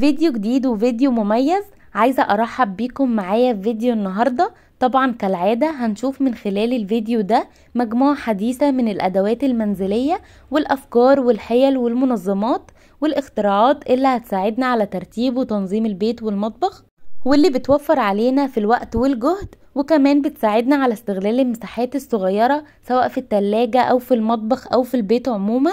فيديو جديد وفيديو مميز عايزة ارحب بيكم معايا في فيديو النهاردة طبعا كالعادة هنشوف من خلال الفيديو ده مجموعة حديثة من الادوات المنزلية والافكار والحيل والمنظمات والاختراعات اللي هتساعدنا على ترتيب وتنظيم البيت والمطبخ واللي بتوفر علينا في الوقت والجهد وكمان بتساعدنا على استغلال المساحات الصغيرة سواء في التلاجة أو في المطبخ أو في البيت عموما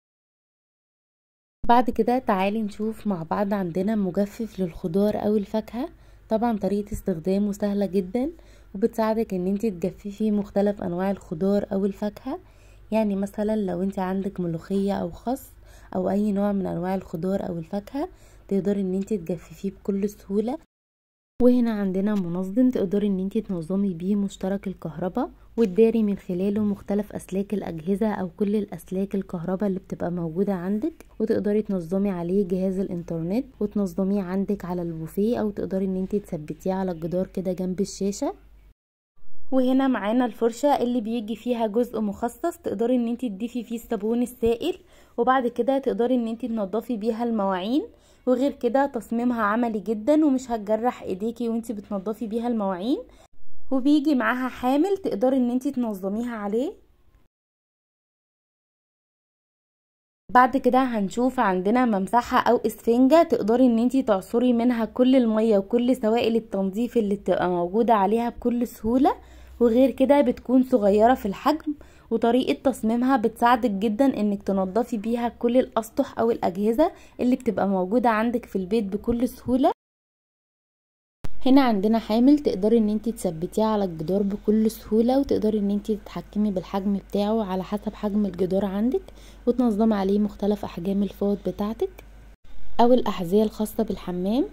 بعد كده تعالي نشوف مع بعض عندنا مجفف للخضار او الفاكهة طبعا طريقة استخدامه سهلة جدا وبتساعدك ان انت تجففي مختلف انواع الخضار او الفاكهة يعني مثلا لو انت عندك ملوخية او خص او اي نوع من انواع الخضار او الفاكهة تقدري ان انت تجففيه بكل سهولة وهنا عندنا منظم تقدري ان انت تنظمي بيه مشترك الكهرباء وتداري من خلاله مختلف اسلاك الاجهزه او كل الاسلاك الكهرباء اللي بتبقى موجوده عندك وتقدري تنظمي عليه جهاز الانترنت وتنظميه عندك على البوفيه او تقدري ان انت تثبتيه على الجدار كده جنب الشاشه وهنا معانا الفرشه اللي بيجي فيها جزء مخصص تقدري ان انت تضيفي فيه الصابون السائل وبعد كده تقدري ان انت تنضفي بيها المواعين وغير كده تصميمها عملي جدا ومش هتجرح ايديكي وانتي بتنضفي بيها المواعين وبيجي معاها حامل تقدري ان انتي تنظميها عليه بعد كده هنشوف عندنا ممسحة او اسفنجة تقدري ان انتي تعصري منها كل المية وكل سوائل التنظيف اللي بتبقى موجودة عليها بكل سهولة وغير كده بتكون صغيرة في الحجم وطريقة تصميمها بتساعدك جدا انك تنضفي بيها كل الاسطح او الاجهزة اللي بتبقى موجودة عندك في البيت بكل سهولة هنا عندنا حامل تقدري ان انت تثبتيه على الجدار بكل سهولة وتقدري ان انت تتحكمي بالحجم بتاعه على حسب حجم الجدار عندك وتنظمي عليه مختلف احجام الفوط بتاعتك او الاحذية الخاصة بالحمام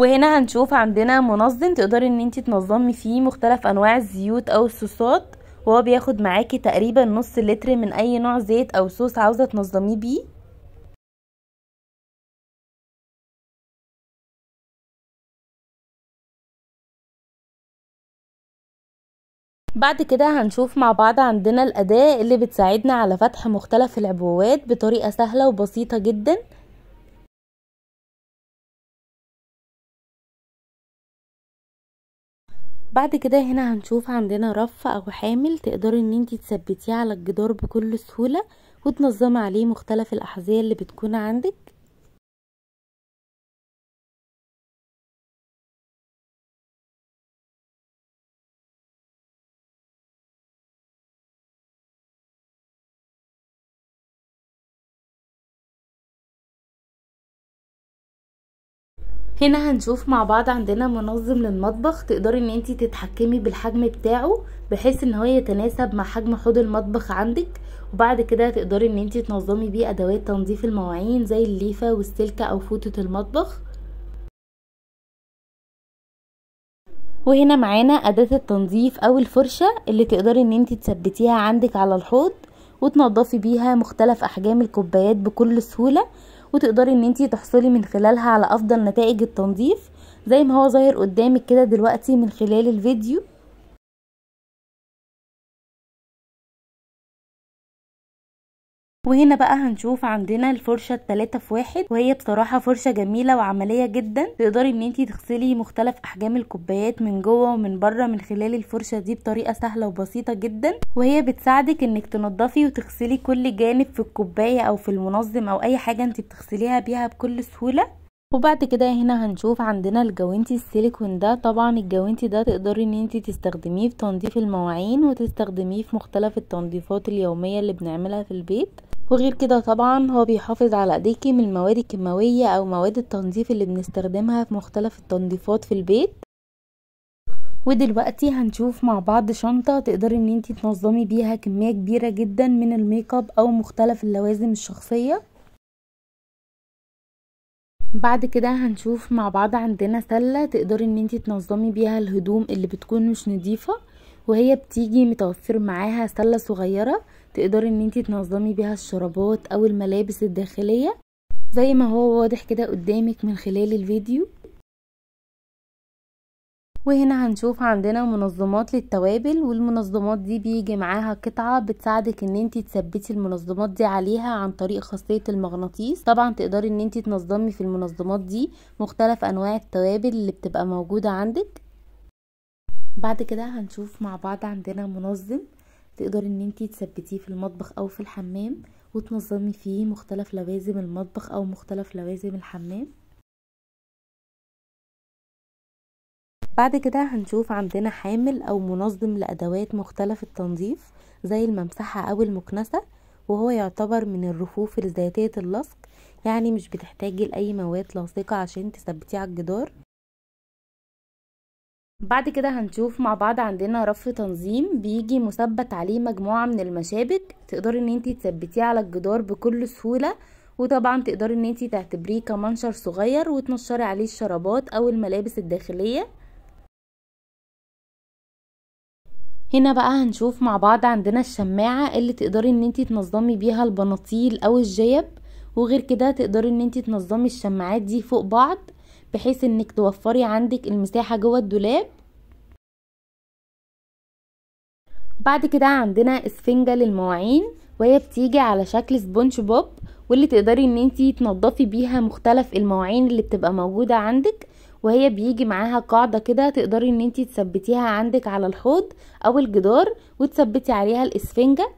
وهنا هنشوف عندنا منظم تقدري ان انت تنظمي فيه مختلف انواع الزيوت او الصوصات وهو بياخد معاكي تقريبا نص لتر من اي نوع زيت او صوص عاوزه تنظميه بيه بعد كده هنشوف مع بعض عندنا الأداة اللي بتساعدنا على فتح مختلف العبوات بطريقة سهلة وبسيطة جداً بعد كده هنا هنشوف عندنا رف او حامل تقدري ان انتي تثبتيه على الجدار بكل سهولة وتنظمي عليه مختلف الاحذية اللي بتكون عندك هنا هنشوف مع بعض عندنا منظم للمطبخ تقدري ان انتي تتحكمي بالحجم بتاعه بحيث ان هو يتناسب مع حجم حوض المطبخ عندك وبعد كده تقدري ان انتي تنظمي بيه ادوات تنظيف المواعين زي الليفه والسلكه او فوطه المطبخ وهنا معانا اداه التنظيف او الفرشه اللي تقدري ان انتي تثبتيها عندك على الحوض وتنضفي بيها مختلف احجام الكوبايات بكل سهوله وتقدري ان انتي تحصلي من خلالها على افضل نتائج التنظيف زي ما هو ظاهر قدامك كده دلوقتي من خلال الفيديو وهنا بقى هنشوف عندنا الفرشه التلاتة في واحد وهي بصراحه فرشه جميله وعمليه جدا تقدري ان انتي تغسلي مختلف احجام الكوبايات من جوه ومن بره من خلال الفرشه دي بطريقه سهله وبسيطه جدا وهي بتساعدك انك تنضفي وتغسلي كل جانب في الكوبايه او في المنظم او اي حاجه انتي بتغسليها بيها بكل سهوله وبعد كده هنا هنشوف عندنا الجوانتي السيليكون ده طبعا الجوانتي ده تقدري ان انت تستخدميه في تنظيف المواعين وتستخدميه في مختلف التنظيفات اليومية اللي بنعملها في البيت وغير كده طبعا هو بيحافظ على ايديكي من المواد الكيماوية او مواد التنظيف اللي بنستخدمها في مختلف التنظيفات في البيت ودلوقتي هنشوف مع بعض شنطة تقدري ان انتي تنظمي بيها كمية كبيرة جدا من الميك اب او مختلف اللوازم الشخصية بعد كده هنشوف مع بعض عندنا سلة تقدري ان انتي تنظمي بيها الهدوم اللي بتكون مش نضيفة وهي بتيجي متوفر معاها سلة صغيرة تقدري ان انتي تنظمي بيها الشرابات او الملابس الداخلية زي ما هو واضح كده قدامك من خلال الفيديو وهنا هنشوف عندنا منظمات للتوابل والمنظمات دي بيجي معاها قطعة بتساعدك ان انت تثبتي المنظمات دي عليها عن طريق خاصية المغناطيس طبعا تقدري ان انت تنظمي في المنظمات دي مختلف انواع التوابل اللي بتبقى موجودة عندك بعد كده هنشوف مع بعض عندنا منظم تقدري ان انتي تثبتيه في المطبخ او في الحمام وتنظمي فيه مختلف لوازم المطبخ او مختلف لوازم الحمام بعد كده هنشوف عندنا حامل او منظم لادوات مختلف التنظيف زي الممسحة او المكنسة وهو يعتبر من الرفوف الذاتية اللصق يعني مش بتحتاجي لاي مواد لاصقة عشان تثبتيه على الجدار بعد كده هنشوف مع بعض عندنا رف تنظيم بيجي مثبت عليه مجموعة من المشابك تقدري ان انتي تثبتيه على الجدار بكل سهولة وطبعا تقدري ان انتي تعتبريه كمنشر صغير وتنشري عليه الشرابات او الملابس الداخلية هنا بقى هنشوف مع بعض عندنا الشماعة اللي تقدري ان انتي تنظمي بيها البناطيل او الجيب وغير كده تقدري ان انتي تنظمي الشماعات دي فوق بعض بحيث انك توفري عندك المساحة جوه الدولاب بعد كده عندنا اسفنجة للمواعين وهي بتيجي على شكل سبونج بوب واللي تقدري ان انتي تنضفي بيها مختلف المواعين اللي بتبقى موجودة عندك وهي بيجي معاها قاعدة كده تقدري ان انتي تثبتيها عندك على الحوض او الجدار وتثبتي عليها الاسفنجة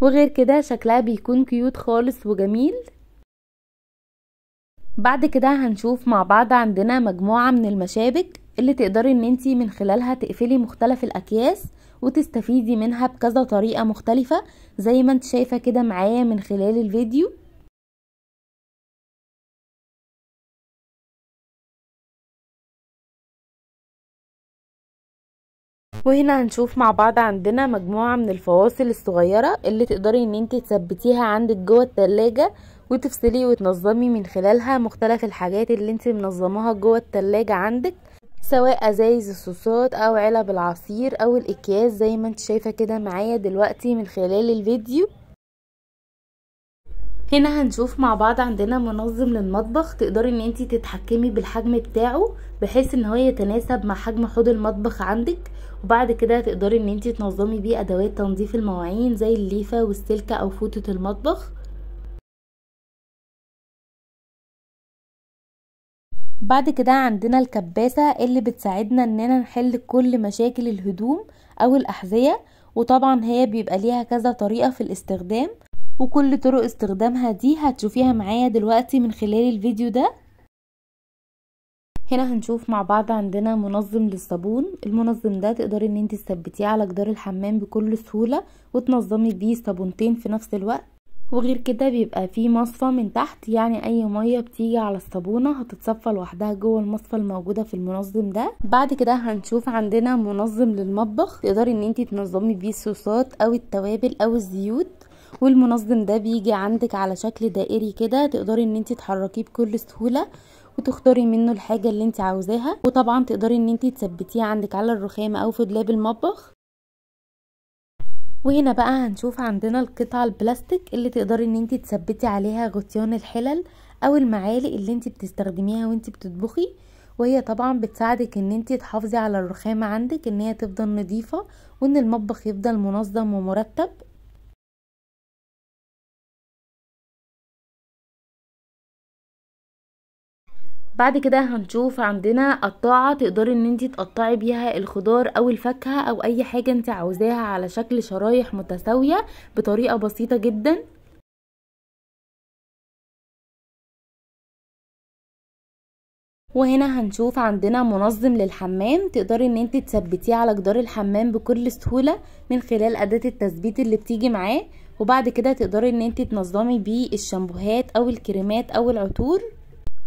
وغير كده شكلها بيكون كيوت خالص وجميل بعد كده هنشوف مع بعض عندنا مجموعة من المشابك اللي تقدري ان انتي من خلالها تقفلي مختلف الاكياس وتستفيدي منها بكذا طريقة مختلفة زي ما انت شايفة كده معايا من خلال الفيديو وهنا هنشوف مع بعض عندنا مجموعة من الفواصل الصغيرة اللي تقدري ان انت تثبتيها عندك جوه التلاجة وتفصلي وتنظمي من خلالها مختلف الحاجات اللي انت منظماها جوه التلاجة عندك سواء ازايز الصوصات او علب العصير او الاكياس زي ما انت شايفة كده معايا دلوقتي من خلال الفيديو هنا هنشوف مع بعض عندنا منظم للمطبخ تقدري ان انتي تتحكمي بالحجم بتاعه بحيث ان هو يتناسب مع حجم حوض المطبخ عندك وبعد كده تقدري ان انتي تنظمي بيه ادوات تنظيف المواعين زي الليفه والسلكه او فوطه المطبخ بعد كده عندنا الكباسة اللي بتساعدنا اننا نحل كل مشاكل الهدوم او الاحذية وطبعا هي بيبقى ليها كذا طريقة في الاستخدام وكل طرق استخدامها دي هتشوفيها معايا دلوقتي من خلال الفيديو ده هنا هنشوف مع بعض عندنا منظم للصابون المنظم ده تقدري ان انت تثبتيه على جدار الحمام بكل سهولة وتنظمي بيه صابونتين في نفس الوقت وغير كده بيبقى فيه مصفى من تحت يعني اي ميه بتيجي على الصابونه هتتصفى لوحدها جوه المصفى الموجوده في المنظم ده بعد كده هنشوف عندنا منظم للمطبخ تقدري ان انت تنظمي بيه الصوصات او التوابل او الزيوت والمنظم ده بيجي عندك على شكل دائري كده تقدري ان انت تحركيه بكل سهوله وتختاري منه الحاجة اللي انت عاوزاها وطبعا تقدري ان انت تثبتيه عندك على الرخامة او في دولاب المطبخ وهنا بقى هنشوف عندنا القطع البلاستيك اللي تقدري ان انت تثبتي عليها غطيان الحلل او المعالق اللي انت بتستخدميها وانت بتطبخي وهي طبعا بتساعدك ان انت تحافظي على الرخامة عندك ان هي تفضل نظيفة وان المطبخ يفضل منظم ومرتب بعد كده هنشوف عندنا قطاعة تقدري ان انت تقطعي بيها الخضار او الفاكهة او اي حاجة انت عاوزاها على شكل شرايح متساوية بطريقة بسيطة جدا وهنا هنشوف عندنا منظم للحمام تقدري ان انت تثبتيه على جدار الحمام بكل سهولة من خلال اداة التثبيت اللي بتيجي معاه وبعد كده تقدري ان انت تنظمي بيه الشامبوهات او الكريمات او العطور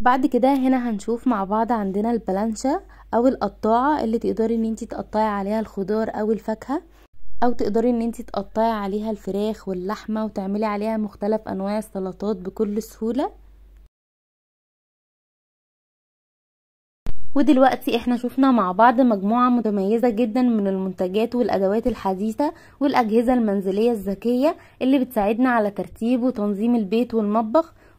بعد كده هنا هنشوف مع بعض عندنا البلانشة او القطاعة اللي تقدري ان انت تقطعي عليها الخضار او الفاكهة او تقدري ان انت تقطعي عليها الفراخ واللحمة وتعملي عليها مختلف انواع السلطات بكل سهولة ودلوقتي احنا شفنا مع بعض مجموعة متميزة جدا من المنتجات والادوات الحديثة والاجهزة المنزلية الذكية اللي بتساعدنا على ترتيب وتنظيم البيت والمطبخ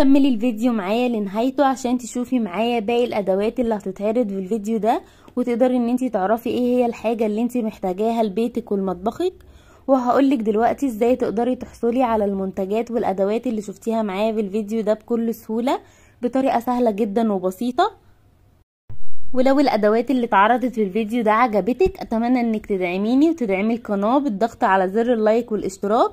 كملي الفيديو معايا لنهايته عشان تشوفي معايا باقي الادوات اللي هتتعرض في الفيديو ده وتقدري ان انت تعرفي ايه هي الحاجه اللي انت محتاجاها لبيتك ولمطبخك وهقولك دلوقتي ازاي تقدري تحصلي على المنتجات والادوات اللي شفتيها معايا في الفيديو ده بكل سهوله بطريقه سهله جدا وبسيطه ولو الادوات اللي اتعرضت في الفيديو ده عجبتك اتمنى انك تدعميني وتدعمي القناه بالضغط على زر اللايك والاشتراك